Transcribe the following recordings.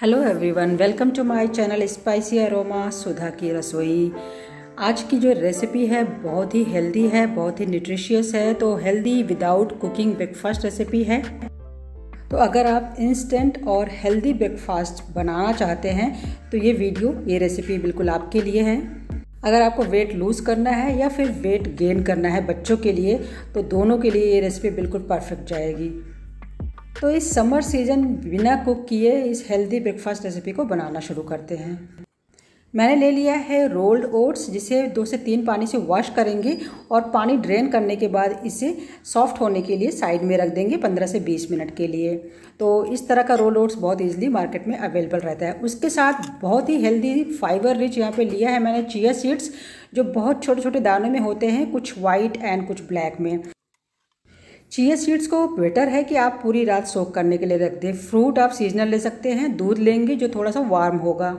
hello everyone welcome to my channel spicy aroma Sudha की रसोई आज की जो रेसिपी है बहुत ही हेल्दी है बहुत ही न्यूट्रिशियस है तो healthy without cooking breakfast recipe है तो अगर आप इंस्टेंट और हेल्दी ब्रेकफास्ट बनाना चाहते हैं तो ये वीडियो ये रेसिपी बिल्कुल आपके लिए है अगर आपको वेट लूज़ करना है या फिर वेट गेन करना है बच्चों के लिए तो दोनों के लिए ये रेसिपी बिल्कुल परफेक्ट जाएगी तो इस समर सीज़न बिना कुक किए इस हेल्दी ब्रेकफास्ट रेसिपी को बनाना शुरू करते हैं मैंने ले लिया है रोल्ड ओट्स जिसे दो से तीन पानी से वॉश करेंगे और पानी ड्रेन करने के बाद इसे सॉफ्ट होने के लिए साइड में रख देंगे पंद्रह से बीस मिनट के लिए तो इस तरह का रोल्ड ओट्स बहुत इजीली मार्केट में अवेलेबल रहता है उसके साथ बहुत ही हेल्दी फाइबर रिच यहाँ पे लिया है मैंने चिया सीड्स जो बहुत छोटे छोटे दानों में होते हैं कुछ वाइट एंड कुछ ब्लैक में चिया सीड्स को बेटर है कि आप पूरी रात सोख करने के लिए रख दें फ्रूट आप सीजनल ले सकते हैं दूध लेंगे जो थोड़ा सा वार्म होगा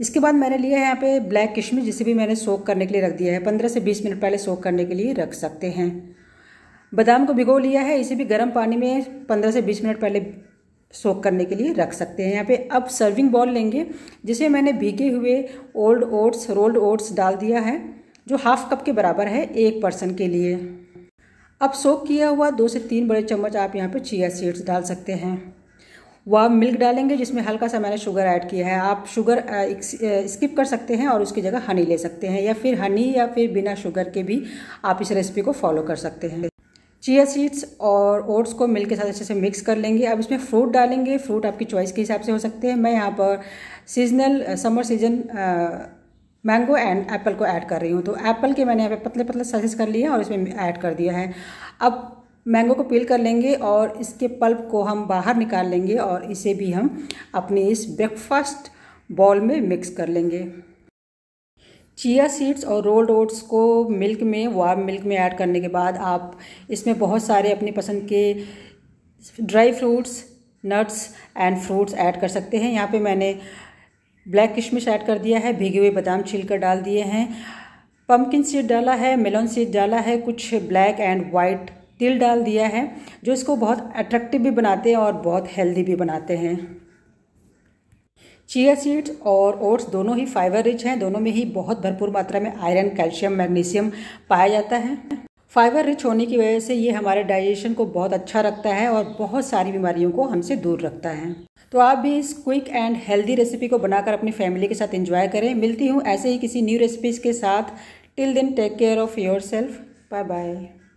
इसके बाद मैंने लिया है यहाँ पे ब्लैक किशमिश जिसे भी मैंने सोख करने के लिए रख दिया है पंद्रह से बीस मिनट पहले सोख करने के लिए रख सकते हैं बादाम को भिगो लिया है इसे भी गर्म पानी में पंद्रह से बीस मिनट पहले सोख करने के लिए रख सकते हैं यहाँ पे अब सर्विंग बॉल लेंगे जिसे मैंने भीगे हुए ओल्ड ओट्स रोल्ड ओट्स डाल दिया है जो हाफ कप के बराबर है एक पर्सन के लिए अब सोख किया हुआ दो से तीन बड़े चम्मच आप यहाँ पे चिया सीड्स डाल सकते हैं वह मिल्क डालेंगे जिसमें हल्का सा मैंने शुगर ऐड किया है आप शुगर स्किप कर सकते हैं और उसकी जगह हनी ले सकते हैं या फिर हनी या फिर बिना शुगर के भी आप इस रेसिपी को फॉलो कर सकते हैं चिया सीड्स और ओट्स को मिल्क के साथ अच्छे से मिक्स कर लेंगे अब इसमें फ्रूट डालेंगे फ्रूट आपकी चॉइस के हिसाब से हो सकते हैं मैं यहाँ पर seasonal summer season mango and apple को ऐड कर रही हूँ तो एप्पल के मैंने यहाँ पे पतले पतले सजेस कर लिए हैं और इसमें ऐड कर दिया है अब मैंगो को पील कर लेंगे और इसके पल्प को हम बाहर निकाल लेंगे और इसे भी हम अपने इस ब्रेकफास्ट बॉल में मिक्स कर लेंगे चिया सीड्स और रोल्ड ओट्स को मिल्क में वार्म मिल्क में ऐड करने के बाद आप इसमें बहुत सारे अपनी पसंद के dry fruits nuts and fruits add कर सकते हैं यहाँ पे मैंने ब्लैक किशमिश ऐड कर दिया है भीगे हुए बादाम छील कर डाल दिए हैं पम्पकिन सीड डाला है मेलन सीड डाला है कुछ ब्लैक एंड वाइट तिल डाल दिया है जो इसको बहुत अट्रैक्टिव भी बनाते हैं और बहुत हेल्दी भी बनाते हैं चिया सीड्स और ओट्स दोनों ही फाइबर रिच हैं दोनों में ही बहुत भरपूर मात्रा में आयरन कैल्शियम मैग्नीशियम पाया जाता है फाइबर रिच होने की वजह से ये हमारे डाइजेशन को बहुत अच्छा रखता है और बहुत सारी बीमारियों को हमसे दूर रखता है तो आप भी इस क्विक एंड हेल्दी रेसिपी को बनाकर अपनी फैमिली के साथ एंजॉय करें मिलती हूँ ऐसे ही किसी न्यू रेसिपीज़ के साथ till then take care of yourself bye bye